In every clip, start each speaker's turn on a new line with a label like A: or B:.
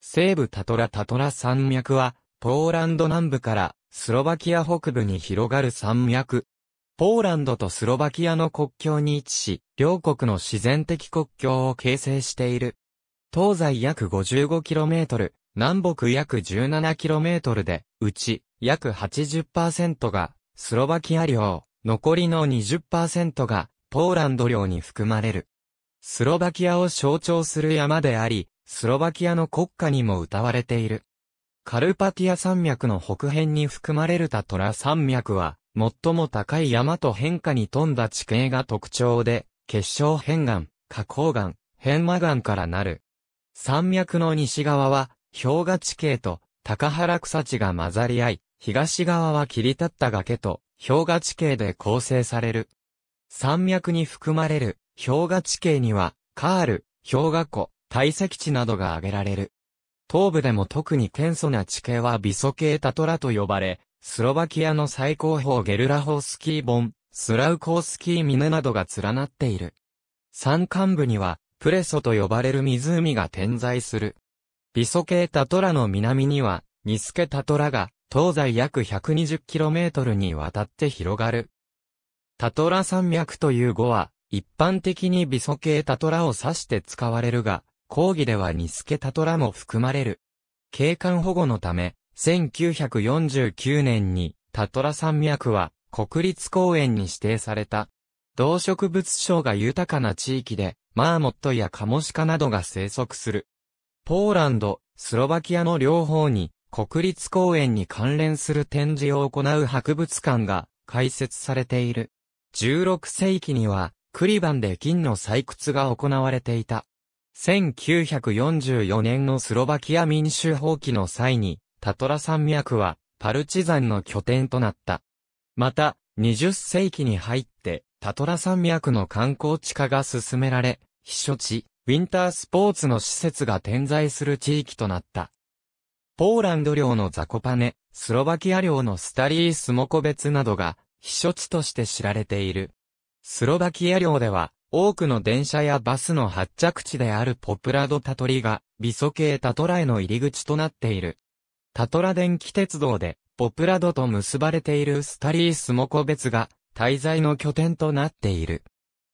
A: 西部タトラタトラ山脈は、ポーランド南部からスロバキア北部に広がる山脈。ポーランドとスロバキアの国境に位置し、両国の自然的国境を形成している。東西約 55km、南北約 17km で、うち約80%がスロバキア領、残りの20%がポーランド領に含まれる。スロバキアを象徴する山であり、スロバキアの国歌にも歌われている。カルパティア山脈の北辺に含まれるタトラ山脈は、最も高い山と変化に富んだ地形が特徴で、結晶片岩、花崗岩、片魔岩からなる。山脈の西側は、氷河地形と高原草地が混ざり合い、東側は切り立った崖と氷河地形で構成される。山脈に含まれる氷河地形には、カール、氷河湖、堆積地などが挙げられる。東部でも特に顕素な地形はビソ系タトラと呼ばれ、スロバキアの最高峰ゲルラホースキーボン、スラウコースキー峰などが連なっている。山間部には、プレソと呼ばれる湖が点在する。ビソ系タトラの南には、ニスケタトラが、東西約 120km にわたって広がる。タトラ山脈という語は、一般的にビソ系タトラを指して使われるが、講義ではニスケタトラも含まれる。景観保護のため、1949年にタトラ山脈は国立公園に指定された。動植物省が豊かな地域で、マーモットやカモシカなどが生息する。ポーランド、スロバキアの両方に、国立公園に関連する展示を行う博物館が開設されている。16世紀には、クリバンで金の採掘が行われていた。1944年のスロバキア民衆放棄の際に、タトラ山脈は、パルチザンの拠点となった。また、20世紀に入って、タトラ山脈の観光地化が進められ、避暑地、ウィンタースポーツの施設が点在する地域となった。ポーランド領のザコパネ、スロバキア領のスタリー・スモコベツなどが、避暑地として知られている。スロバキア領では、多くの電車やバスの発着地であるポプラドタトリが、ビソ系タトラへの入り口となっている。タトラ電気鉄道で、ポプラドと結ばれているスタリースモコ別が、滞在の拠点となっている。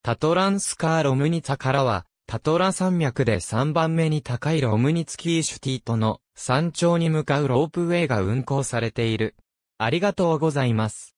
A: タトランスカーロムニツァからは、タトラ山脈で3番目に高いロムニツキーシュティとの山頂に向かうロープウェイが運行されている。ありがとうございます。